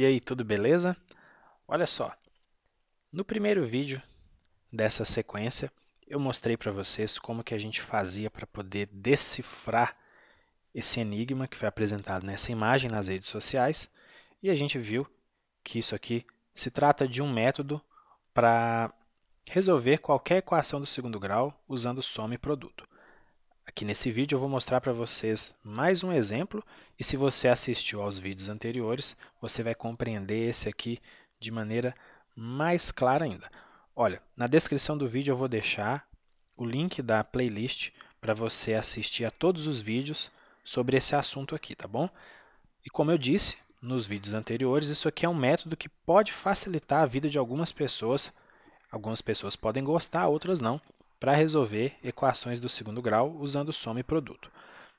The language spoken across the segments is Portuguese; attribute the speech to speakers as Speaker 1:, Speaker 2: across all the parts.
Speaker 1: E aí, tudo beleza? Olha só, no primeiro vídeo dessa sequência eu mostrei para vocês como que a gente fazia para poder decifrar esse enigma que foi apresentado nessa imagem nas redes sociais e a gente viu que isso aqui se trata de um método para resolver qualquer equação do segundo grau usando soma e produto. Aqui nesse vídeo eu vou mostrar para vocês mais um exemplo e se você assistiu aos vídeos anteriores, você vai compreender esse aqui de maneira mais clara ainda. Olha, na descrição do vídeo eu vou deixar o link da playlist para você assistir a todos os vídeos sobre esse assunto aqui, tá bom? E como eu disse nos vídeos anteriores, isso aqui é um método que pode facilitar a vida de algumas pessoas. Algumas pessoas podem gostar, outras não para resolver equações do segundo grau usando soma e produto.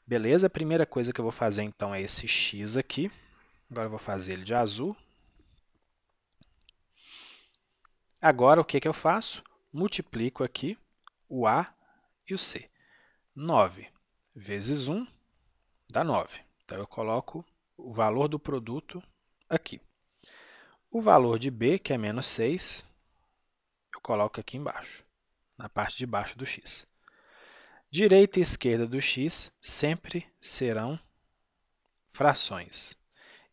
Speaker 1: Beleza? A primeira coisa que eu vou fazer então é esse x aqui. Agora eu vou fazer ele de azul. Agora o que, que eu faço? Multiplico aqui o A e o C. 9 vezes 1 dá 9. Então eu coloco o valor do produto aqui. O valor de B, que é menos 6, eu coloco aqui embaixo na parte de baixo do x. Direita e esquerda do x sempre serão frações.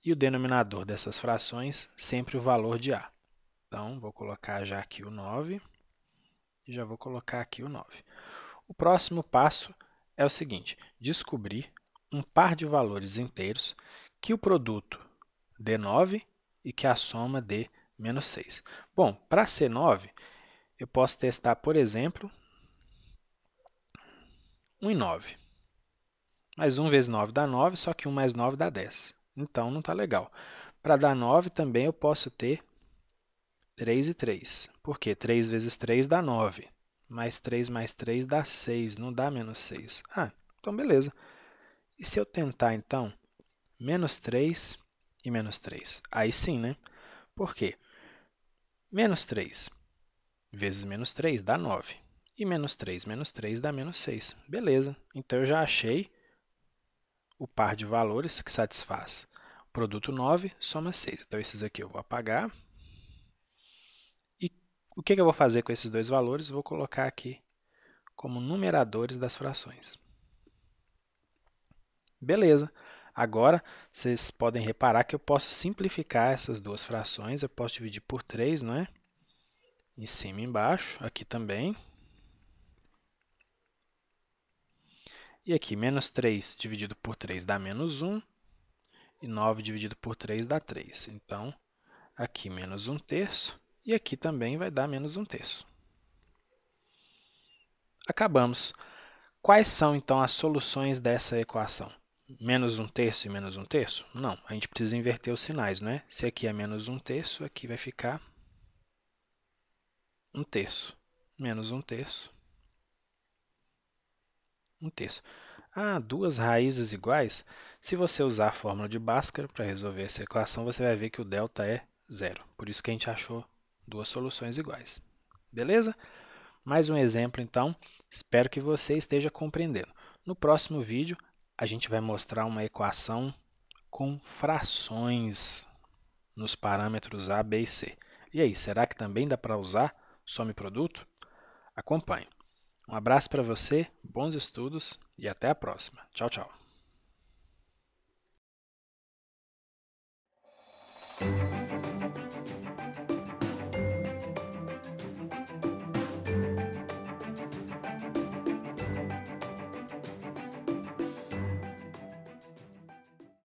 Speaker 1: E o denominador dessas frações sempre o valor de a. Então, vou colocar já aqui o 9 e já vou colocar aqui o 9. O próximo passo é o seguinte, descobrir um par de valores inteiros que o produto dê 9 e que a soma dê menos 6. Bom, para ser 9, eu posso testar, por exemplo, 1 e 9. Mais 1 vezes 9 dá 9, só que 1 mais 9 dá 10. Então, não está legal. Para dar 9, também eu posso ter 3 e 3. Por quê? 3 vezes 3 dá 9. Mais 3 mais 3 dá 6, não dá menos 6. Ah, então beleza. E se eu tentar, então, menos 3 e menos 3? Aí sim, né? Por quê? Menos 3 vezes menos 3 dá 9. E menos 3 menos 3 dá menos 6. Beleza, então eu já achei o par de valores que satisfaz o produto 9 soma 6. Então, esses aqui eu vou apagar. E o que eu vou fazer com esses dois valores? Vou colocar aqui como numeradores das frações. Beleza. Agora, vocês podem reparar que eu posso simplificar essas duas frações. Eu posso dividir por 3, não é? em cima e embaixo, aqui também. E aqui, menos 3 dividido por 3 dá menos 1, e 9 dividido por 3 dá 3. Então, aqui menos 1 terço, e aqui também vai dar menos 1 terço. Acabamos. Quais são, então, as soluções dessa equação? menos 1 terço e menos 1 terço? Não, a gente precisa inverter os sinais, não é? Se aqui é menos 1 terço, aqui vai ficar um terço menos um terço. Um terço. Ah, duas raízes iguais? Se você usar a fórmula de Bhaskara para resolver essa equação, você vai ver que o delta é zero. Por isso que a gente achou duas soluções iguais. Beleza? Mais um exemplo, então. Espero que você esteja compreendendo. No próximo vídeo, a gente vai mostrar uma equação com frações nos parâmetros A, B e C. E aí, será que também dá para usar Some Produto? Acompanhe. Um abraço para você, bons estudos e até a próxima. Tchau, tchau.